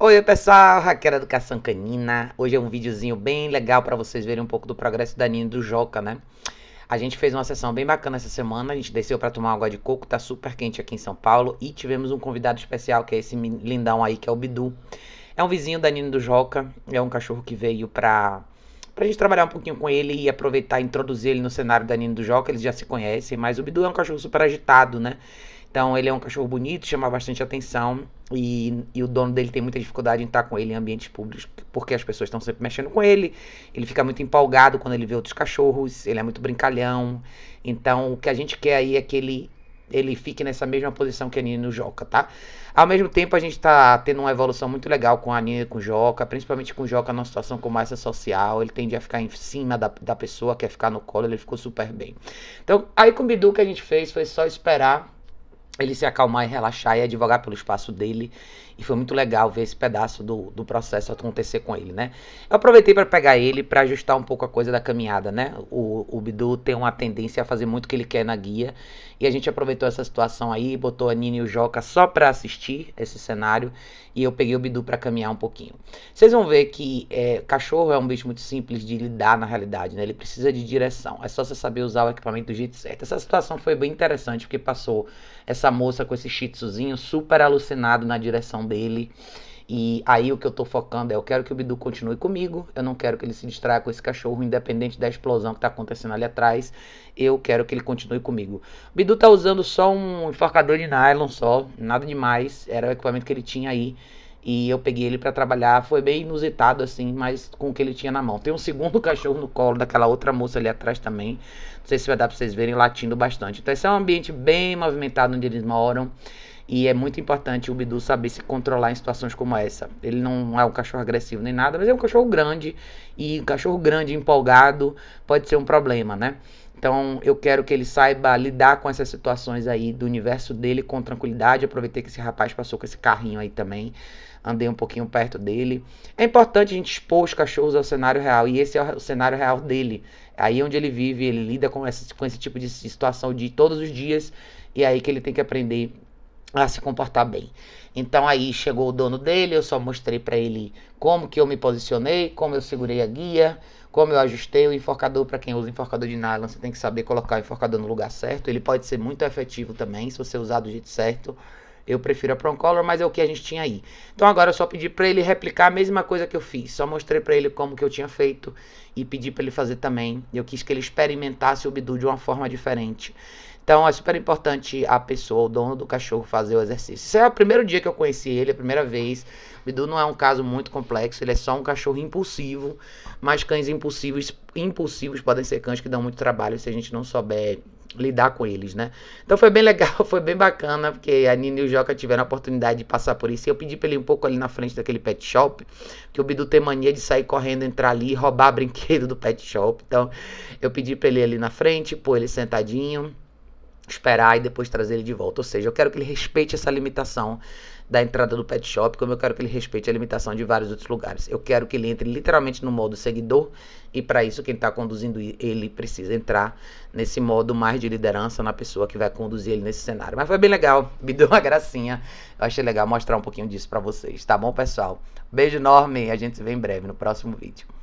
Oi pessoal, Raquel Educação Canina. Hoje é um videozinho bem legal para vocês verem um pouco do progresso da Nina do Joca, né? A gente fez uma sessão bem bacana essa semana, a gente desceu para tomar água de coco, tá super quente aqui em São Paulo e tivemos um convidado especial que é esse lindão aí que é o Bidu. É um vizinho da Nina do Joca, é um cachorro que veio pra pra gente trabalhar um pouquinho com ele e aproveitar e introduzir ele no cenário da Nina do Joca, eles já se conhecem, mas o Bidu é um cachorro super agitado, né? Então ele é um cachorro bonito, chama bastante atenção e, e o dono dele tem muita dificuldade em estar com ele em ambientes públicos porque as pessoas estão sempre mexendo com ele. Ele fica muito empolgado quando ele vê outros cachorros, ele é muito brincalhão. Então o que a gente quer aí é que ele ele fique nessa mesma posição que a Nina e o Joca, tá? Ao mesmo tempo, a gente está tendo uma evolução muito legal com a Nina e com o Joca, principalmente com o Joca numa situação com mais social, ele tende a ficar em cima da, da pessoa, quer ficar no colo, ele ficou super bem. Então, aí com o Bidu, o que a gente fez foi só esperar ele se acalmar e relaxar e advogar pelo espaço dele. E foi muito legal ver esse pedaço do, do processo acontecer com ele, né? Eu aproveitei para pegar ele para ajustar um pouco a coisa da caminhada, né? O, o Bidu tem uma tendência a fazer muito o que ele quer na guia. E a gente aproveitou essa situação aí, botou a Nini e o Joca só para assistir esse cenário. E eu peguei o Bidu para caminhar um pouquinho. Vocês vão ver que é, cachorro é um bicho muito simples de lidar na realidade, né? Ele precisa de direção. É só você saber usar o equipamento do jeito certo. Essa situação foi bem interessante porque passou essa essa moça com esse shitsuzinho super alucinado na direção dele. E aí o que eu tô focando é, eu quero que o Bidu continue comigo, eu não quero que ele se distraia com esse cachorro, independente da explosão que tá acontecendo ali atrás, eu quero que ele continue comigo. O Bidu tá usando só um enforcador de nylon só, nada demais, era o equipamento que ele tinha aí. E eu peguei ele para trabalhar, foi bem inusitado assim, mas com o que ele tinha na mão. Tem um segundo cachorro no colo daquela outra moça ali atrás também. Não sei se vai dar para vocês verem latindo bastante. Então esse é um ambiente bem movimentado onde eles moram. E é muito importante o Bidu saber se controlar em situações como essa. Ele não é um cachorro agressivo nem nada, mas é um cachorro grande. E um cachorro grande, empolgado, pode ser um problema, né? Então eu quero que ele saiba lidar com essas situações aí do universo dele com tranquilidade. Aproveitei que esse rapaz passou com esse carrinho aí também. Andei um pouquinho perto dele. É importante a gente expor os cachorros ao cenário real. E esse é o cenário real dele. É aí onde ele vive, ele lida com, essa, com esse tipo de situação de todos os dias. E é aí que ele tem que aprender a se comportar bem. Então aí chegou o dono dele, eu só mostrei para ele como que eu me posicionei, como eu segurei a guia, como eu ajustei o enforcador para quem usa enforcador de nylon, você tem que saber colocar o enforcador no lugar certo. Ele pode ser muito efetivo também se você usar do jeito certo. Eu prefiro a Procolor, mas é o que a gente tinha aí. Então agora eu só pedi para ele replicar a mesma coisa que eu fiz. Só mostrei para ele como que eu tinha feito e pedi para ele fazer também. Eu quis que ele experimentasse o Bidu de uma forma diferente. Então é super importante a pessoa, o dono do cachorro, fazer o exercício. Esse é o primeiro dia que eu conheci ele, a primeira vez. O Bidu não é um caso muito complexo, ele é só um cachorro impulsivo, mas cães impulsivos, impulsivos podem ser cães que dão muito trabalho se a gente não souber lidar com eles, né? Então foi bem legal, foi bem bacana, porque a Nina e o Joca tiveram a oportunidade de passar por isso. E eu pedi pra ele um pouco ali na frente daquele pet shop, que o Bidu tem mania de sair correndo, entrar ali e roubar brinquedo do pet shop. Então eu pedi pra ele ali na frente, pô, ele sentadinho esperar e depois trazer ele de volta. Ou seja, eu quero que ele respeite essa limitação da entrada do pet shop, como eu quero que ele respeite a limitação de vários outros lugares. Eu quero que ele entre literalmente no modo seguidor e para isso quem está conduzindo ele precisa entrar nesse modo mais de liderança na pessoa que vai conduzir ele nesse cenário. Mas foi bem legal, me deu uma gracinha. Eu achei legal mostrar um pouquinho disso para vocês, tá bom, pessoal? Beijo enorme, e a gente se vê em breve no próximo vídeo.